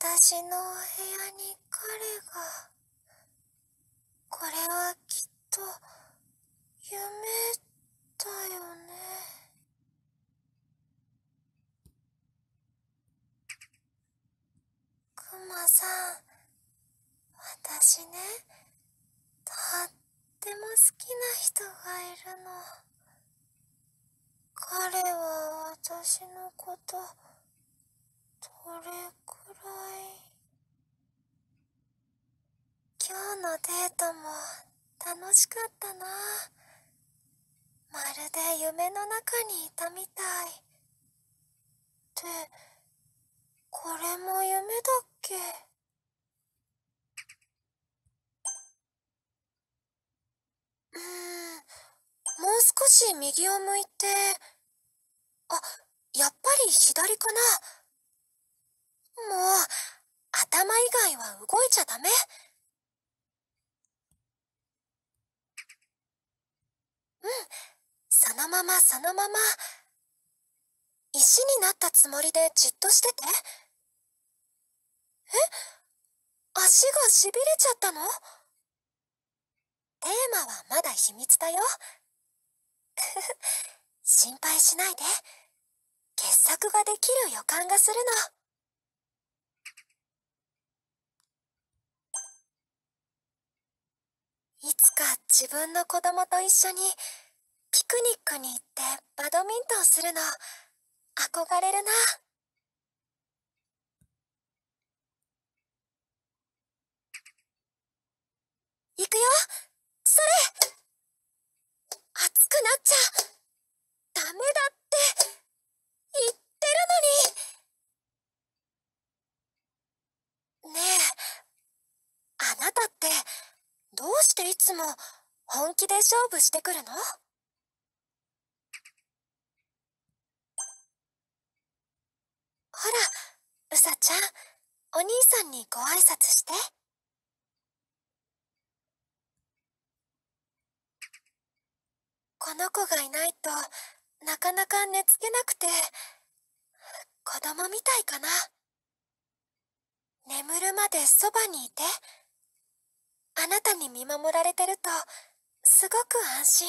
私のお部屋に彼がこれはきっと夢だよねくまさん私ねとっても好きな人がいるの彼は私のことどれい今日のデートも楽しかったなまるで夢の中にいたみたいってこれも夢だっけうんもう少し右を向いてあやっぱり左かなもう、頭以外は動いちゃダメ。うん、そのままそのまま。石になったつもりでじっとしてて。え足がしびれちゃったのテーマはまだ秘密だよ。心配しないで。傑作ができる予感がするの。いつか自分の子供と一緒にピクニックに行ってバドミントンするの憧れるな。どうしていつも本気で勝負してくるのほら、うさちゃん、お兄さんにご挨拶して。この子がいないとなかなか寝つけなくて、子供みたいかな。眠るまでそばにいて。あなたに見守られてるとすごく安心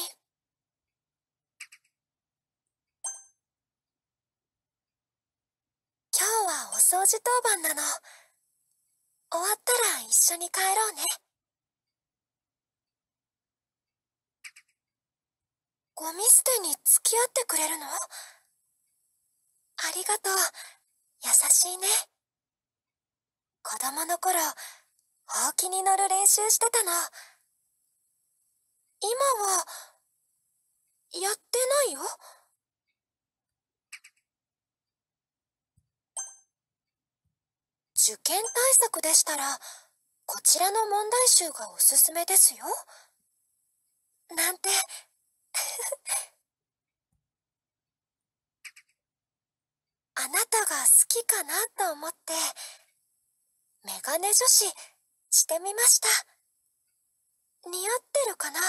今日はお掃除当番なの終わったら一緒に帰ろうねゴミ捨てに付き合ってくれるのありがとう優しいね子供の頃ほうきに乗る練習してたの。今は、やってないよ。受験対策でしたら、こちらの問題集がおすすめですよ。なんて。あなたが好きかなと思って、メガネ女子してみました似合ってるかな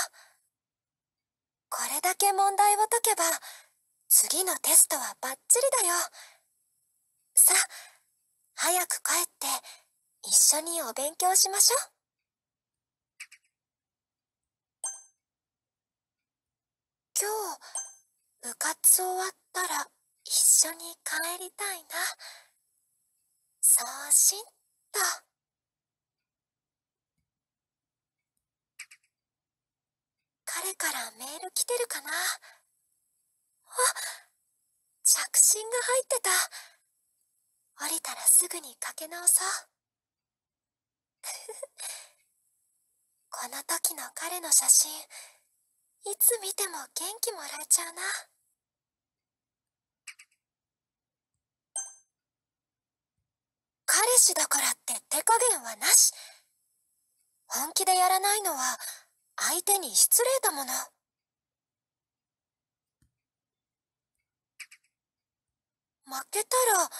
これだけ問題を解けば次のテストはバッチリだよさ早く帰って一緒にお勉強しましょう今日部活終わったら一緒に帰りたいなそうしんと。声からメール来てるかなあ着信が入ってた降りたらすぐにかけ直そう この時の彼の写真いつ見ても元気もらえちゃうな彼氏だからって手加減はなし本気でやらないのは相手に失礼だもの。負けたら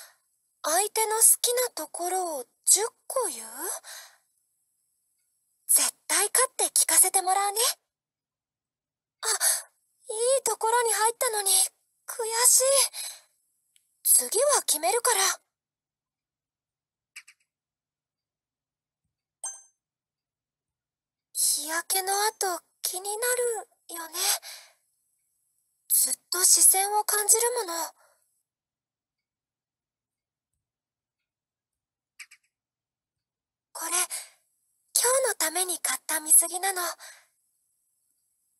相手の好きなところを10個言う絶対勝って聞かせてもらうねあいいところに入ったのに悔しい次は決めるから。日焼けの後気になるよねずっと視線を感じるものこれ今日のために買った水着なの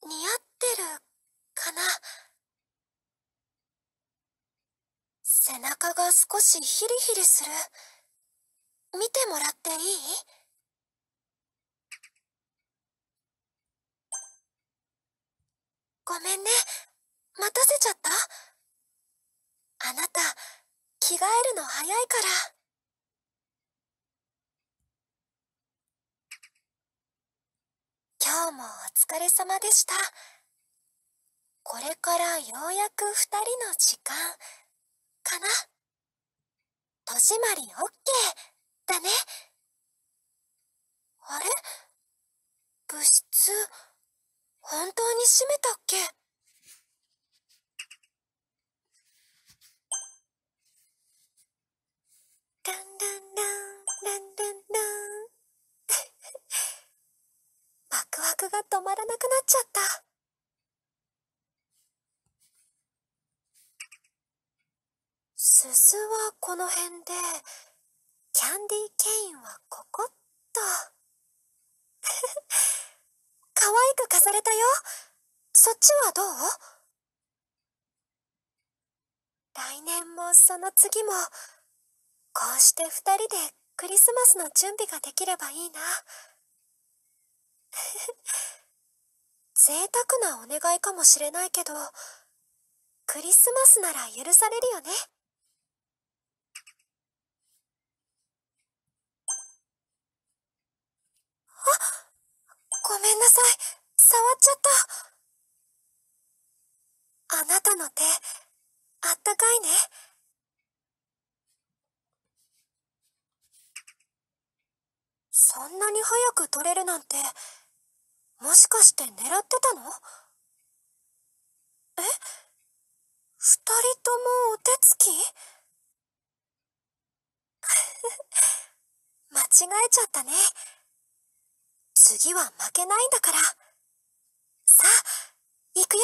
似合ってるかな背中が少しヒリヒリする見てもらっていいごめんね待たせちゃったあなた着替えるの早いから今日もお疲れ様でしたこれからようやく2人の時間かな戸締まり OK だねあれ部室本当に閉めたっけダンダンダンダンダンダン ワクワクが止まらなくなっちゃった鈴はこの辺でキャンディーケインはここっと。く貸されたよそっちはどう来年もその次もこうして2人でクリスマスの準備ができればいいな 贅沢なお願いかもしれないけどクリスマスなら許されるよねあごめんなさいちゃったあなたの手あったかいねそんなに早く取れるなんてもしかして狙ってたのえ二人ともお手つき 間違えちゃったね。次は負けないんだから。さあ、行くよ。